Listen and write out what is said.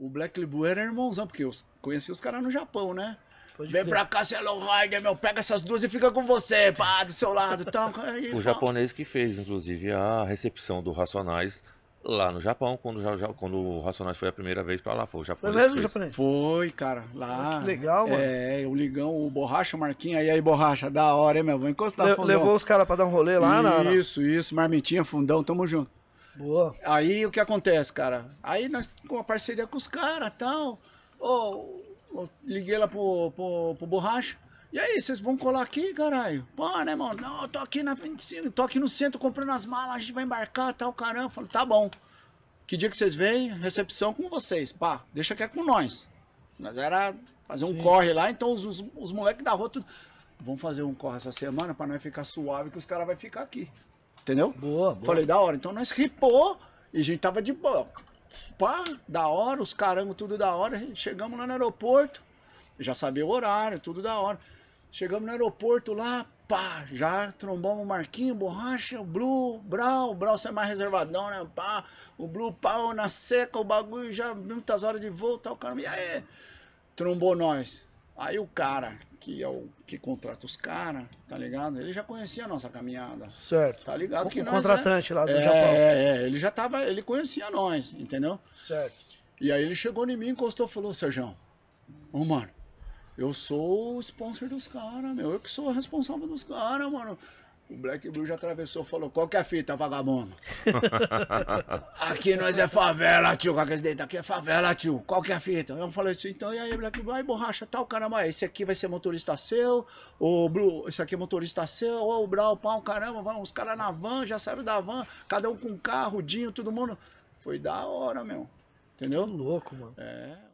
O Black Blue era irmãozão, porque eu conheci os caras no Japão, né? Pode Vem crer. pra cá, Cello é Rider, meu. Pega essas duas e fica com você, pá, do seu lado. então. aí, o japonês que fez, inclusive, a recepção do Racionais lá no Japão, quando, já, quando o Racionais foi a primeira vez pra lá. Foi o japonês. Foi mesmo o japonês? Foi, cara. Lá. Ah, que legal, mano. É, o Ligão, o Borracha, o Marquinho. Aí, aí, Borracha, da hora, hein, meu? Vou encostar Le, Levou os caras pra dar um rolê lá, na. Isso, na... isso. Marmitinha, fundão, tamo junto. Boa. Aí o que acontece, cara? Aí nós com uma parceria com os caras e tal. Ou liguei lá pro, pro, pro Borracha. E aí, vocês vão colar aqui, caralho? Pô, né, mano? Não, eu tô aqui na 25, tô aqui no centro comprando as malas, a gente vai embarcar tal, caramba. Eu falo, tá bom. Que dia que vocês vêm? Recepção com vocês. Pá, deixa que é com nós. Nós era fazer um Sim. corre lá, então os, os, os moleques da rua tudo. Vamos fazer um corre essa semana pra nós ficar suave que os caras vão ficar aqui. Entendeu? Boa, boa. Falei, da hora. Então nós ripou e a gente tava de boa. Pá, da hora, os caramba, tudo da hora. Chegamos lá no aeroporto, já sabia o horário, tudo da hora. Chegamos no aeroporto lá, pá, já trombamos o Marquinho, Borracha, o Blue, o Brau, o Brau você é mais reservadão, né, pá, o Blue, pau na seca, o bagulho, já muitas horas de voo, tal, e aí, trombou nós. Aí o cara, que é o que contrata os caras, tá ligado? Ele já conhecia a nossa caminhada. Certo. Tá ligado o, que o nós, é- contratante é, lá do é, Japão. É, é, ele já tava, ele conhecia nós, entendeu? Certo. E aí ele chegou em mim, encostou e falou, Sérgio, ô mano, eu sou o sponsor dos caras, meu. Eu que sou o responsável dos caras, mano. O Black Blue já atravessou e falou: qual que é a fita, vagabundo? aqui nós é favela, tio. Com aqueles dedos, aqui é favela, tio. Qual que é a fita? Eu falei assim: então, e aí, Black Blue? Aí, borracha, tal, caramba. É, esse aqui vai ser motorista seu. O Blue, esse aqui é motorista seu. Ou o Brau, pau, caramba. Os caras na van, já saíram da van. Cada um com carro, Dinho, todo mundo. Foi da hora, meu. Entendeu? Louco, mano. É.